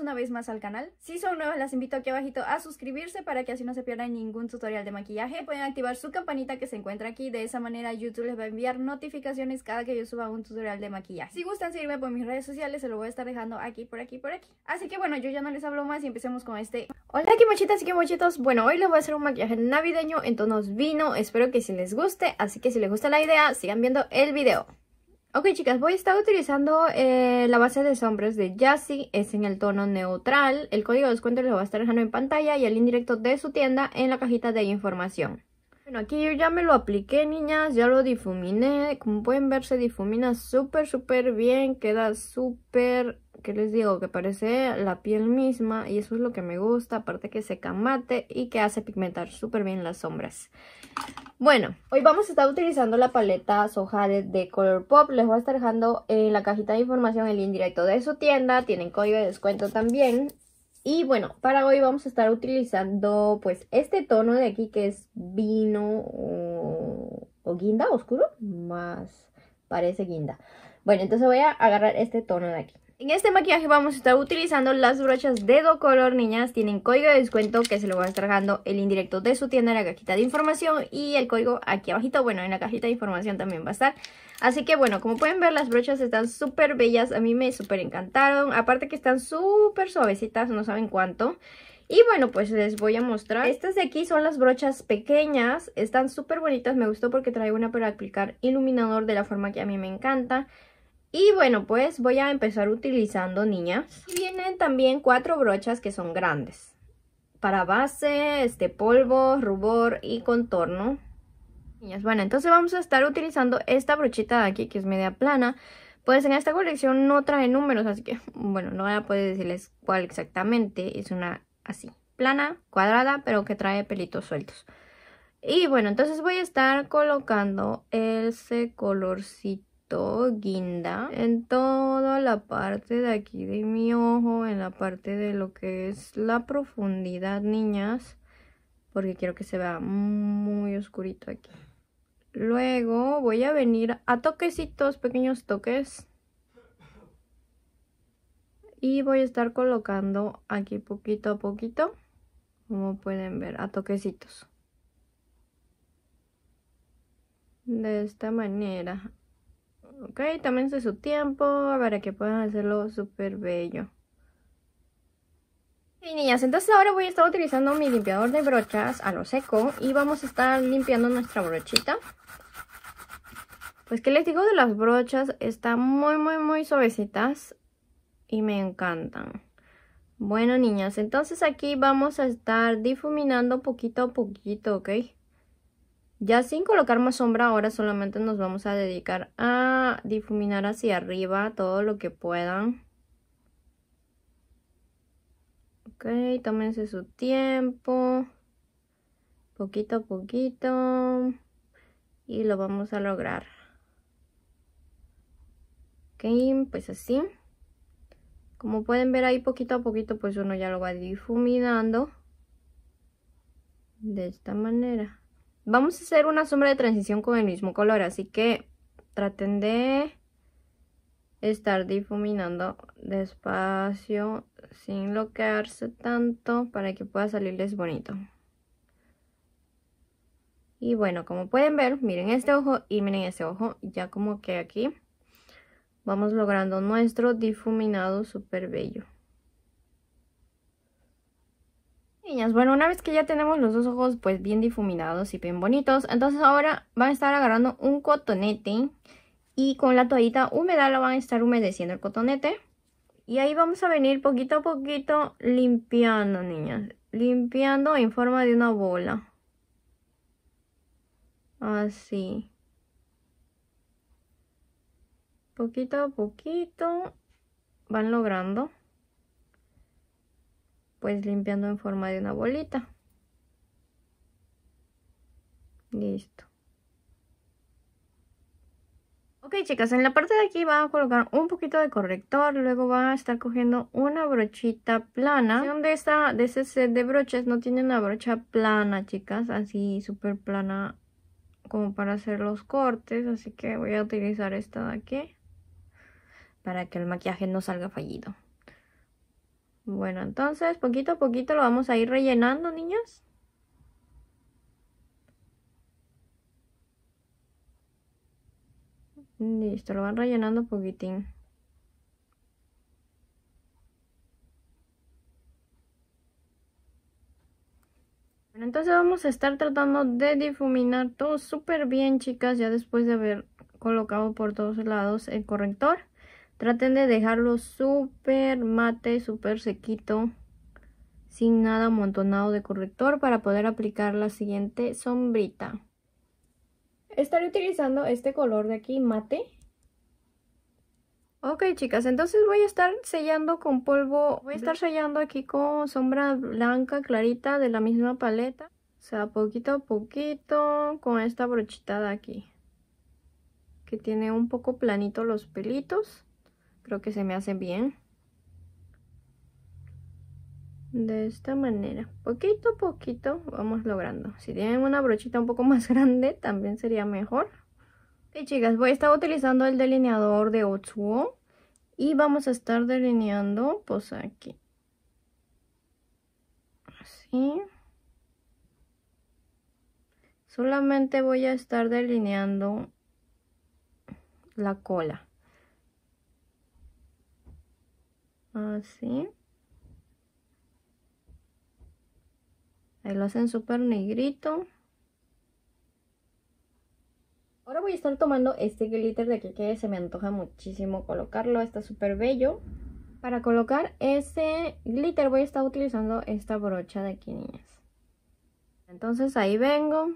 una vez más al canal. Si son nuevas, las invito aquí abajito a suscribirse para que así no se pierdan ningún tutorial de maquillaje. Pueden activar su campanita que se encuentra aquí, de esa manera YouTube les va a enviar notificaciones cada que yo suba un tutorial de maquillaje. Si gustan seguirme por mis redes sociales, se lo voy a estar dejando aquí, por aquí, por aquí. Así que bueno, yo ya no les hablo más y empecemos con este... Hola, que mochitas y que mochitos. Bueno, hoy les voy a hacer un maquillaje navideño en tonos vino. Espero que si les guste, así que si les gusta la idea, sigan viendo el video. Ok chicas, voy a estar utilizando eh, la base de sombras de Jassy, es en el tono neutral, el código de descuento lo va a estar dejando en pantalla y el directo de su tienda en la cajita de información. Bueno, aquí yo ya me lo apliqué, niñas, ya lo difuminé. Como pueden ver, se difumina súper, súper bien. Queda súper, ¿qué les digo? Que parece la piel misma y eso es lo que me gusta. Aparte que seca mate y que hace pigmentar súper bien las sombras. Bueno, hoy vamos a estar utilizando la paleta Sojade de Colourpop. Les voy a estar dejando en la cajita de información el link directo de su tienda. Tienen código de descuento también. Y bueno, para hoy vamos a estar utilizando pues este tono de aquí que es vino o, o guinda oscuro, más parece guinda. Bueno, entonces voy a agarrar este tono de aquí. En este maquillaje vamos a estar utilizando las brochas dedo color, niñas. Tienen código de descuento que se lo voy a estar dando el indirecto de su tienda en la cajita de información. Y el código aquí abajito, bueno, en la cajita de información también va a estar. Así que bueno, como pueden ver las brochas están súper bellas. A mí me súper encantaron. Aparte que están súper suavecitas, no saben cuánto. Y bueno, pues les voy a mostrar. Estas de aquí son las brochas pequeñas. Están súper bonitas. Me gustó porque trae una para aplicar iluminador de la forma que a mí me encanta. Y bueno, pues voy a empezar utilizando niñas. vienen también cuatro brochas que son grandes. Para base, este polvo, rubor y contorno. Niñas, bueno, entonces vamos a estar utilizando esta brochita de aquí que es media plana. Pues en esta colección no trae números, así que, bueno, no voy a poder decirles cuál exactamente. Es una así, plana, cuadrada, pero que trae pelitos sueltos. Y bueno, entonces voy a estar colocando ese colorcito guinda en toda la parte de aquí de mi ojo en la parte de lo que es la profundidad niñas porque quiero que se vea muy oscurito aquí luego voy a venir a toquecitos pequeños toques y voy a estar colocando aquí poquito a poquito como pueden ver a toquecitos de esta manera Ok, tómense su tiempo para que puedan hacerlo súper bello. Y niñas, entonces ahora voy a estar utilizando mi limpiador de brochas a lo seco y vamos a estar limpiando nuestra brochita. Pues que les digo de las brochas, están muy muy muy suavecitas y me encantan. Bueno niñas, entonces aquí vamos a estar difuminando poquito a poquito, ¿ok? Ya sin colocar más sombra, ahora solamente nos vamos a dedicar a difuminar hacia arriba todo lo que puedan. Ok, tómense su tiempo. Poquito a poquito. Y lo vamos a lograr. Ok, pues así. Como pueden ver ahí poquito a poquito, pues uno ya lo va difuminando. De esta manera. Vamos a hacer una sombra de transición con el mismo color, así que traten de estar difuminando despacio sin bloquearse tanto para que pueda salirles bonito. Y bueno, como pueden ver, miren este ojo y miren ese ojo, ya como que aquí vamos logrando nuestro difuminado súper bello. Niñas, bueno, una vez que ya tenemos los dos ojos pues bien difuminados y bien bonitos, entonces ahora van a estar agarrando un cotonete y con la toallita húmeda lo van a estar humedeciendo el cotonete. Y ahí vamos a venir poquito a poquito limpiando, niñas. Limpiando en forma de una bola. Así. Poquito a poquito van logrando pues limpiando en forma de una bolita. Listo. Ok chicas, en la parte de aquí va a colocar un poquito de corrector, luego va a estar cogiendo una brochita plana. De, de este set de broches no tiene una brocha plana chicas, así súper plana como para hacer los cortes, así que voy a utilizar esta de aquí para que el maquillaje no salga fallido. Bueno, entonces poquito a poquito lo vamos a ir rellenando, niños. Listo, lo van rellenando poquitín. Bueno, entonces vamos a estar tratando de difuminar todo súper bien, chicas, ya después de haber colocado por todos lados el corrector. Traten de dejarlo súper mate, súper sequito, sin nada amontonado de corrector para poder aplicar la siguiente sombrita. Estaré utilizando este color de aquí, mate. Ok, chicas, entonces voy a estar sellando con polvo, voy a estar sellando aquí con sombra blanca clarita de la misma paleta. O sea, poquito a poquito con esta brochita de aquí, que tiene un poco planito los pelitos. Creo que se me hace bien. De esta manera, poquito a poquito vamos logrando. Si tienen una brochita un poco más grande, también sería mejor. Y chicas, voy a estar utilizando el delineador de Otsuo. Y vamos a estar delineando, pues aquí. Así. Solamente voy a estar delineando la cola. Así. Ah, ahí lo hacen súper negrito. Ahora voy a estar tomando este glitter de aquí que se me antoja muchísimo colocarlo. Está súper bello. Para colocar ese glitter voy a estar utilizando esta brocha de aquí, niñas. Entonces ahí vengo.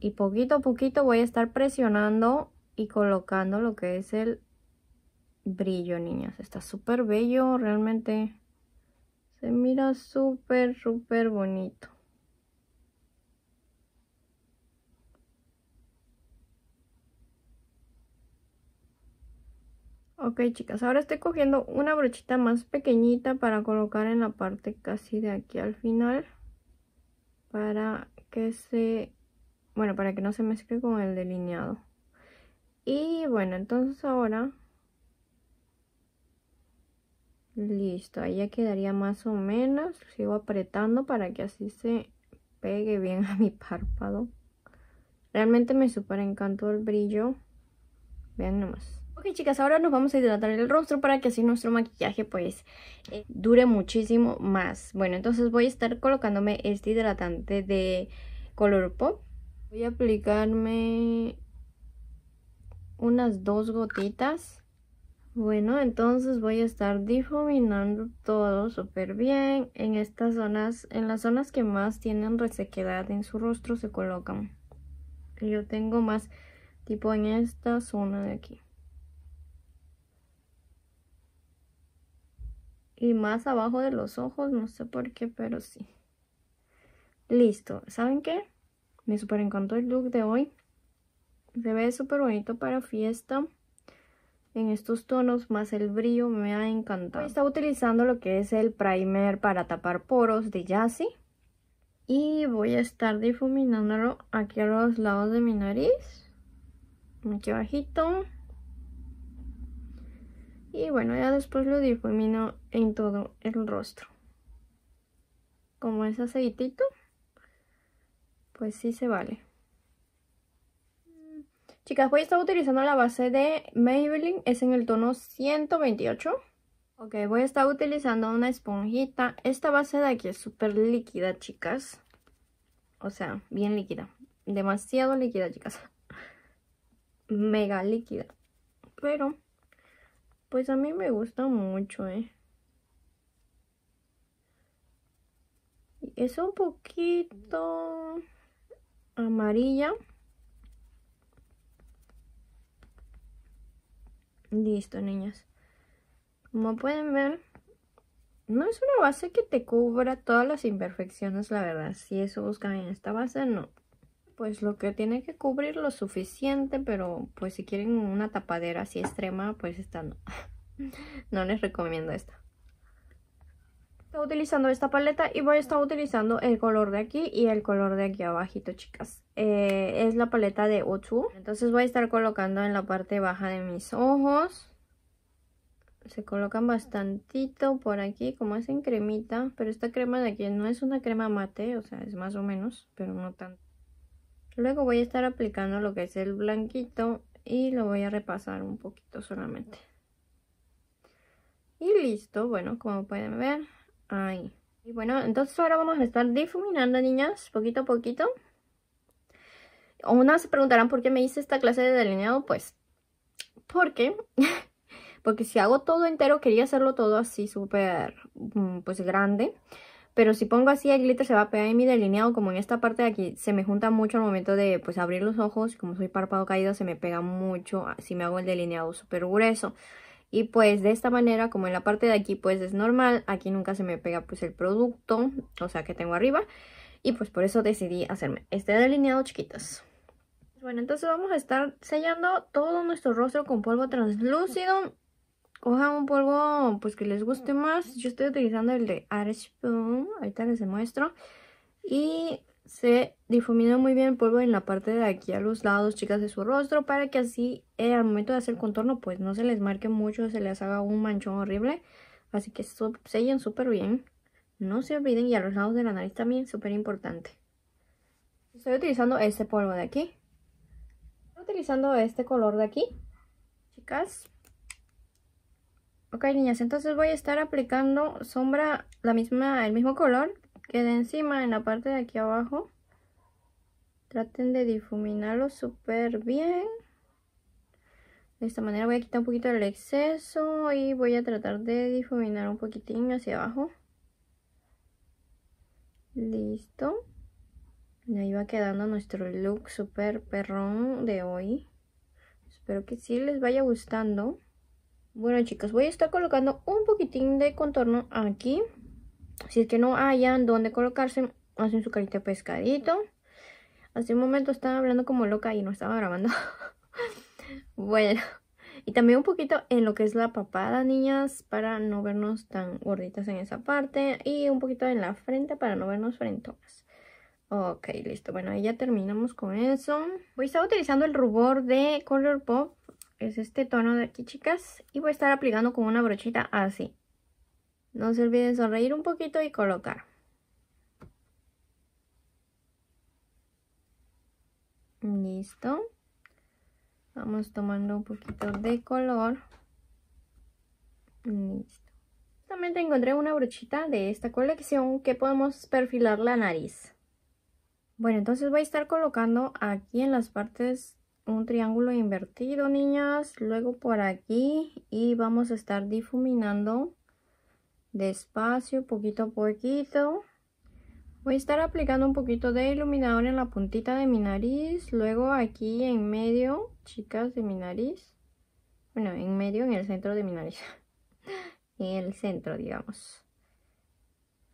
Y poquito a poquito voy a estar presionando y colocando lo que es el brillo, niñas. Está súper bello, realmente se mira súper, súper bonito. Ok, chicas, ahora estoy cogiendo una brochita más pequeñita para colocar en la parte casi de aquí al final. Para que se... Bueno, para que no se mezcle con el delineado. Y bueno, entonces ahora Listo, ahí ya quedaría más o menos. Sigo apretando para que así se pegue bien a mi párpado. Realmente me súper encantó el brillo. Vean nomás. Ok chicas, ahora nos vamos a hidratar el rostro para que así nuestro maquillaje pues eh, dure muchísimo más. Bueno, entonces voy a estar colocándome este hidratante de color pop. Voy a aplicarme unas dos gotitas. Bueno, entonces voy a estar difuminando todo súper bien. En estas zonas, en las zonas que más tienen resequedad en su rostro se colocan. Yo tengo más tipo en esta zona de aquí. Y más abajo de los ojos, no sé por qué, pero sí. Listo, ¿saben qué? Me super encantó el look de hoy. Se ve súper bonito para fiesta en estos tonos, más el brillo me ha encantado. Está utilizando lo que es el primer para tapar poros de Yassi. Y voy a estar difuminándolo aquí a los lados de mi nariz. Aquí bajito. Y bueno, ya después lo difumino en todo el rostro. Como es aceitito, pues sí se vale. Chicas, voy a estar utilizando la base de Maybelline, es en el tono 128. Ok, voy a estar utilizando una esponjita. Esta base de aquí es súper líquida, chicas. O sea, bien líquida. Demasiado líquida, chicas. Mega líquida. Pero, pues a mí me gusta mucho, ¿eh? Es un poquito amarilla. Listo, niñas. Como pueden ver, no es una base que te cubra todas las imperfecciones, la verdad. Si eso buscan en esta base, no. Pues lo que tiene que cubrir lo suficiente, pero pues si quieren una tapadera así extrema, pues esta no. no les recomiendo esta utilizando esta paleta y voy a estar utilizando el color de aquí y el color de aquí abajito, chicas. Eh, es la paleta de Otsu. Entonces voy a estar colocando en la parte baja de mis ojos. Se colocan bastantito por aquí, como es en cremita. Pero esta crema de aquí no es una crema mate, o sea, es más o menos, pero no tanto. Luego voy a estar aplicando lo que es el blanquito y lo voy a repasar un poquito solamente. Y listo, bueno, como pueden ver, Ay. Y bueno, entonces ahora vamos a estar difuminando, niñas, poquito a poquito. Unas se preguntarán por qué me hice esta clase de delineado, pues, ¿Por qué? porque si hago todo entero, quería hacerlo todo así súper, mm, pues, grande. Pero si pongo así el glitter se va a pegar en mi delineado, como en esta parte de aquí se me junta mucho al momento de, pues, abrir los ojos. Como soy párpado caído, se me pega mucho ah, si me hago el delineado súper grueso y pues de esta manera como en la parte de aquí pues es normal aquí nunca se me pega pues el producto o sea que tengo arriba y pues por eso decidí hacerme este delineado chiquitas bueno entonces vamos a estar sellando todo nuestro rostro con polvo translúcido cojan un polvo pues que les guste más yo estoy utilizando el de Arch Boom ahorita les demuestro y se difumina muy bien el polvo en la parte de aquí a los lados, chicas, de su rostro para que así eh, al momento de hacer el contorno pues no se les marque mucho, se les haga un manchón horrible. Así que sellen súper bien. No se olviden y a los lados de la nariz también, súper importante. Estoy utilizando este polvo de aquí. Estoy utilizando este color de aquí, chicas. Ok, niñas, entonces voy a estar aplicando sombra, la misma, el mismo color quede encima en la parte de aquí abajo traten de difuminarlo súper bien de esta manera voy a quitar un poquito el exceso y voy a tratar de difuminar un poquitín hacia abajo listo ahí va quedando nuestro look súper perrón de hoy espero que sí les vaya gustando bueno chicos voy a estar colocando un poquitín de contorno aquí si es que no hayan dónde colocarse, hacen su carita pescadito. Hace un momento estaba hablando como loca y no estaba grabando. bueno. Y también un poquito en lo que es la papada, niñas, para no vernos tan gorditas en esa parte. Y un poquito en la frente para no vernos frentonas. Ok, listo. Bueno, ahí ya terminamos con eso. Voy a estar utilizando el rubor de Color Pop. Es este tono de aquí, chicas. Y voy a estar aplicando con una brochita así. No se olviden sonreír un poquito y colocar. Listo. Vamos tomando un poquito de color. Listo. te encontré una brochita de esta colección que podemos perfilar la nariz. Bueno, entonces voy a estar colocando aquí en las partes un triángulo invertido, niñas. Luego por aquí y vamos a estar difuminando despacio, poquito a poquito. Voy a estar aplicando un poquito de iluminador en la puntita de mi nariz, luego aquí en medio, chicas, de mi nariz. Bueno, en medio, en el centro de mi nariz. en el centro, digamos.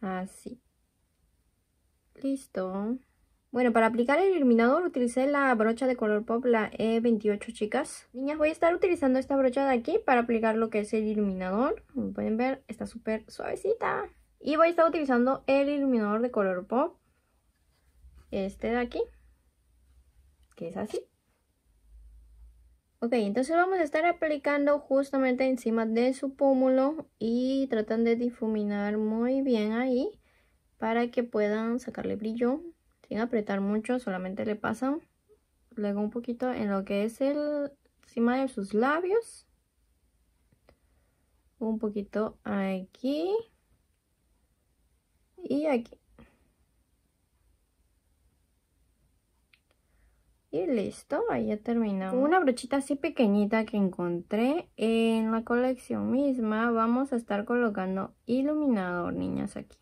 Así. Listo. Bueno, para aplicar el iluminador utilicé la brocha de color pop, la E28, chicas. Niñas, voy a estar utilizando esta brocha de aquí para aplicar lo que es el iluminador. Como pueden ver, está súper suavecita. Y voy a estar utilizando el iluminador de color pop. Este de aquí. Que es así. Ok, entonces vamos a estar aplicando justamente encima de su pómulo y tratan de difuminar muy bien ahí para que puedan sacarle brillo sin apretar mucho, solamente le pasan luego un poquito en lo que es el encima de sus labios un poquito aquí y aquí y listo, ahí ya terminamos una brochita así pequeñita que encontré en la colección misma vamos a estar colocando iluminador niñas aquí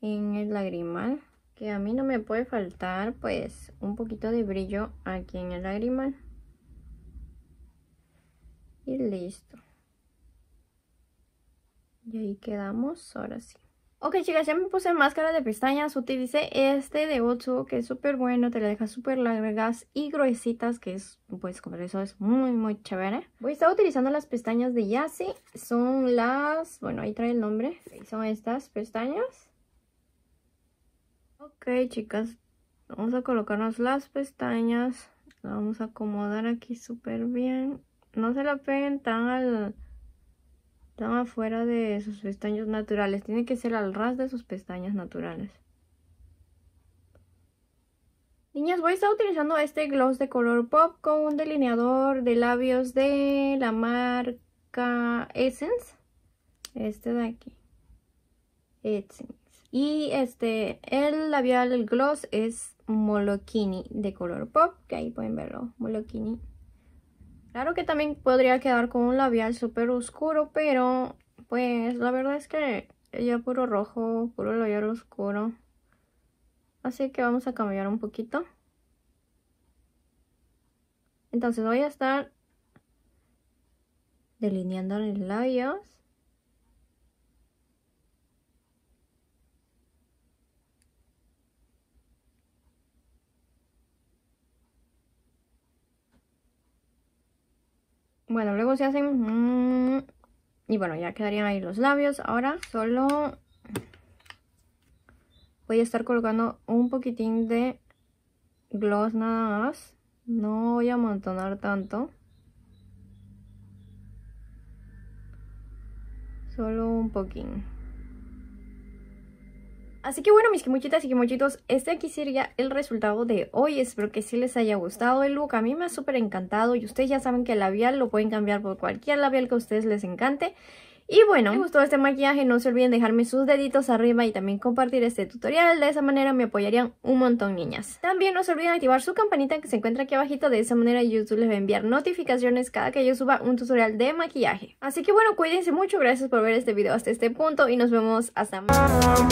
en el lagrimal que a mí no me puede faltar pues un poquito de brillo aquí en el lágrima y listo y ahí quedamos ahora sí Ok chicas, ya me puse máscara de pestañas, utilicé este de Otsu que es súper bueno, te la deja súper largas y gruesitas, que es, pues como eso es muy muy chévere. Voy a estar utilizando las pestañas de Yassi, son las, bueno ahí trae el nombre, son estas pestañas. Ok, chicas, vamos a colocarnos las pestañas. La vamos a acomodar aquí súper bien. No se la peguen tan tan afuera de sus pestañas naturales. Tiene que ser al ras de sus pestañas naturales. Niñas, voy a estar utilizando este gloss de color pop con un delineador de labios de la marca Essence. Este de aquí. Essence. Y este, el labial, el gloss es Molokini de color pop, que ahí pueden verlo, Molokini. Claro que también podría quedar con un labial súper oscuro, pero pues la verdad es que ya puro rojo, puro labial oscuro. Así que vamos a cambiar un poquito. Entonces voy a estar delineando los labios. Bueno, luego se hacen... Mm, y bueno, ya quedarían ahí los labios. Ahora solo voy a estar colocando un poquitín de gloss nada más. No voy a amontonar tanto. Solo un poquín. Así que bueno, mis quimuchitas y quimochitos, este aquí sería el resultado de hoy. Espero que sí les haya gustado el look. A mí me ha súper encantado y ustedes ya saben que el labial lo pueden cambiar por cualquier labial que a ustedes les encante. Y bueno, si gustó este maquillaje no se olviden dejarme sus deditos arriba y también compartir este tutorial, de esa manera me apoyarían un montón niñas. También no se olviden activar su campanita que se encuentra aquí abajito, de esa manera YouTube les va a enviar notificaciones cada que yo suba un tutorial de maquillaje. Así que bueno, cuídense mucho, gracias por ver este video hasta este punto y nos vemos hasta más.